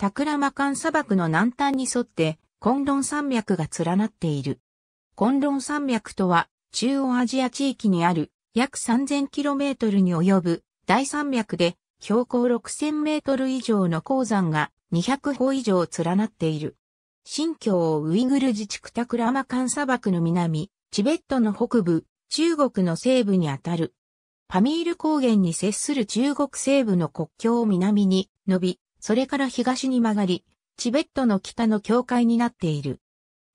タクラマカン砂漠の南端に沿って、コンロン山脈が連なっている。コンロン山脈とは、中央アジア地域にある約 3000km に及ぶ大山脈で標高 6000m 以上の鉱山が200歩以上連なっている。新疆ウイグル自治区タクラマカン砂漠の南、チベットの北部、中国の西部にあたる。パミール高原に接する中国西部の国境を南に伸び、それから東に曲がり、チベットの北の境界になっている。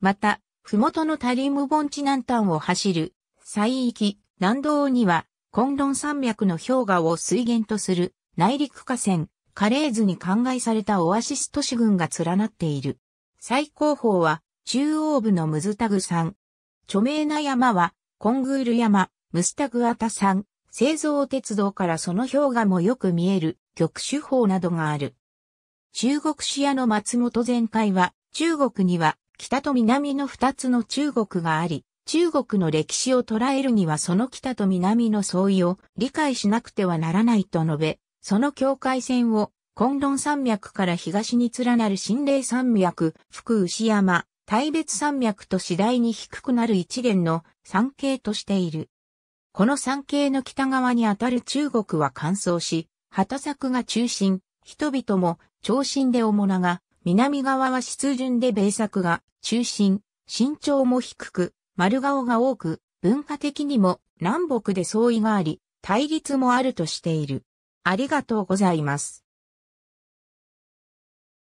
また、麓のタリム盆地南端を走る、西域、南道には、コンロン山脈の氷河を水源とする、内陸河川、カレーズに灌漑されたオアシス都市群が連なっている。最高峰は、中央部のムズタグ山。著名な山は、コングール山、ムスタグアタ山、製造鉄道からその氷河もよく見える、極主峰などがある。中国視野の松本全回は、中国には北と南の二つの中国があり、中国の歴史を捉えるにはその北と南の相違を理解しなくてはならないと述べ、その境界線を、昆論山脈から東に連なる新霊山脈、福牛山、大別山脈と次第に低くなる一連の山系としている。この山系の北側にあたる中国は乾燥し、畑作が中心、人々も長身で主なが、南側は湿潤で米作が中心、身長も低く、丸顔が多く、文化的にも南北で相違があり、対立もあるとしている。ありがとうございます。